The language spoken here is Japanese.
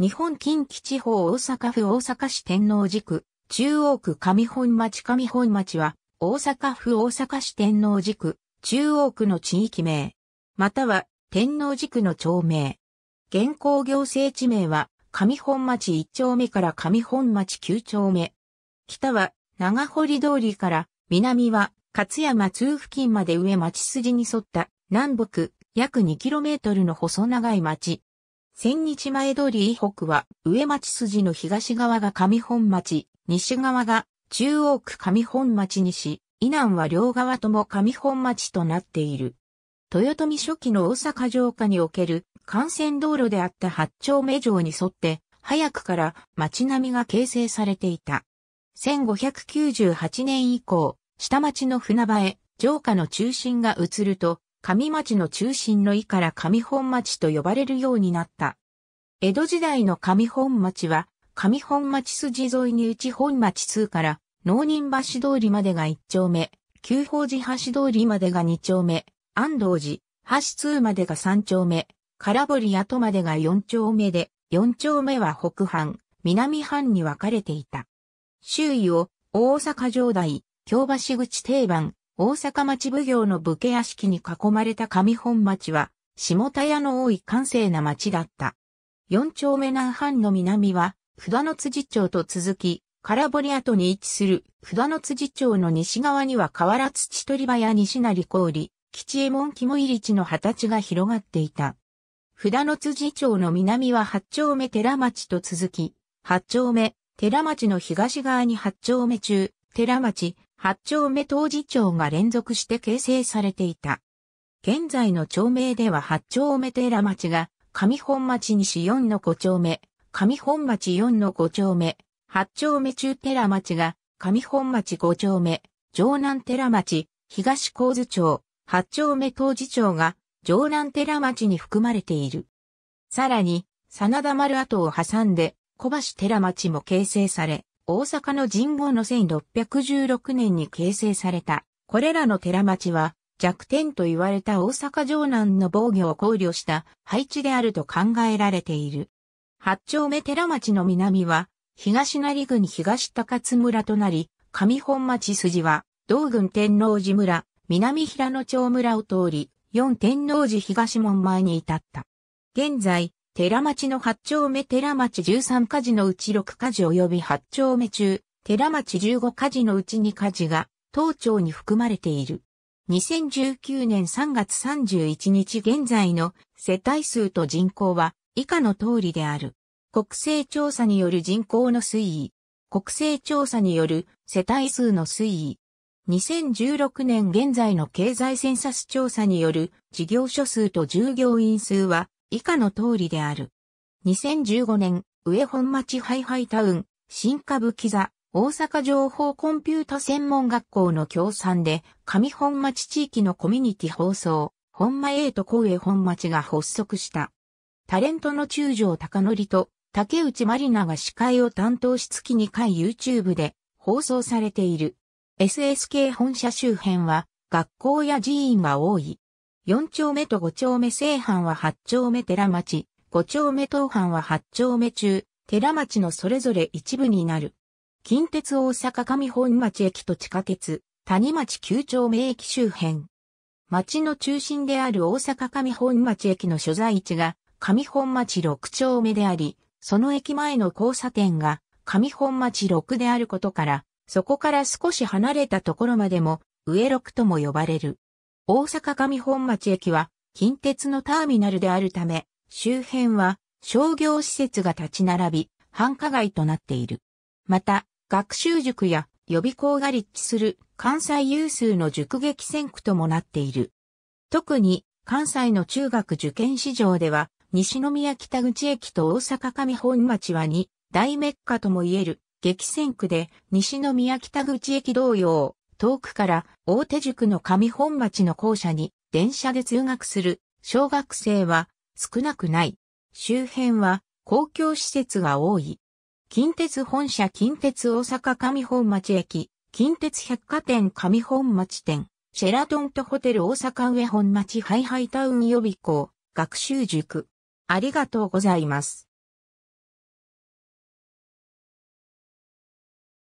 日本近畿地方大阪府大阪市天王寺区、中央区上本町上本町は、大阪府大阪市天王寺区、中央区の地域名、または天王寺区の町名。現行行政地名は、上本町1丁目から上本町9丁目。北は、長堀通りから、南は、勝山通付近まで上町筋に沿った、南北、約 2km の細長い町。千日前通り以北は、上町筋の東側が上本町、西側が中央区上本町にし、以南は両側とも上本町となっている。豊臣初期の大阪城下における幹線道路であった八丁目城に沿って、早くから町並みが形成されていた。1598年以降、下町の船場へ、城下の中心が移ると、上町の中心の井から上本町と呼ばれるようになった。江戸時代の上本町は、上本町筋沿いに内本町通から農人橋通りまでが1丁目、旧法寺橋通りまでが2丁目、安藤寺、橋通までが3丁目、空堀跡までが4丁目で、4丁目は北半、南半に分かれていた。周囲を大阪城代、京橋口定番、大阪町奉行の武家屋敷に囲まれた上本町は、下田屋の多い閑静な町だった。四丁目南半の南は、札の辻町と続き、空堀跡に位置する札の辻町の西側には河原土取場や西成氷、吉右衛門肝入り地の畑地が広がっていた。札の辻町の南は八丁目寺町と続き、八丁目寺町の東側に八丁目中、寺町、八丁目当時町が連続して形成されていた。現在の町名では八丁目寺町が、上本町西4の五丁目、上本町4の五丁目、八丁目中寺町が、上本町五丁目、城南寺町、東高津町、八丁目当時町が、城南寺町に含まれている。さらに、真田丸跡を挟んで、小橋寺町も形成され、大阪の神保の1616年に形成された。これらの寺町は弱点と言われた大阪城南の防御を考慮した配置であると考えられている。八丁目寺町の南は東成郡東高津村となり、上本町筋は道郡天王寺村、南平野町村を通り、四天王寺東門前に至った。現在、寺町の8丁目寺町13火事のうち6火事及び8丁目中、寺町15火事のうち2火事が、当町に含まれている。2019年3月31日現在の世帯数と人口は以下の通りである。国勢調査による人口の推移。国勢調査による世帯数の推移。2016年現在の経済センサス調査による事業所数と従業員数は以下の通りである。2015年、上本町ハイハイタウン、新歌舞伎座、大阪情報コンピュータ専門学校の協賛で、上本町地域のコミュニティ放送、本間栄と光栄本町が発足した。タレントの中条隆則と竹内まりなが司会を担当し月2回 YouTube で放送されている。SSK 本社周辺は学校や寺院は多い。4丁目と5丁目西半は8丁目寺町、5丁目東半は8丁目中、寺町のそれぞれ一部になる。近鉄大阪上本町駅と地下鉄、谷町9丁目駅周辺。町の中心である大阪上本町駅の所在地が上本町6丁目であり、その駅前の交差点が上本町6であることから、そこから少し離れたところまでも上6とも呼ばれる。大阪上本町駅は近鉄のターミナルであるため、周辺は商業施設が立ち並び、繁華街となっている。また、学習塾や予備校が立地する関西有数の塾激戦区ともなっている。特に関西の中学受験市場では、西宮北口駅と大阪上本町は2大メッカとも言える激戦区で、西宮北口駅同様、遠くから大手塾の上本町の校舎に電車で通学する小学生は少なくない。周辺は公共施設が多い。近鉄本社近鉄大阪上本町駅、近鉄百貨店上本町店、シェラトンとホテル大阪上本町ハイハイタウン予備校、学習塾。ありがとうございます。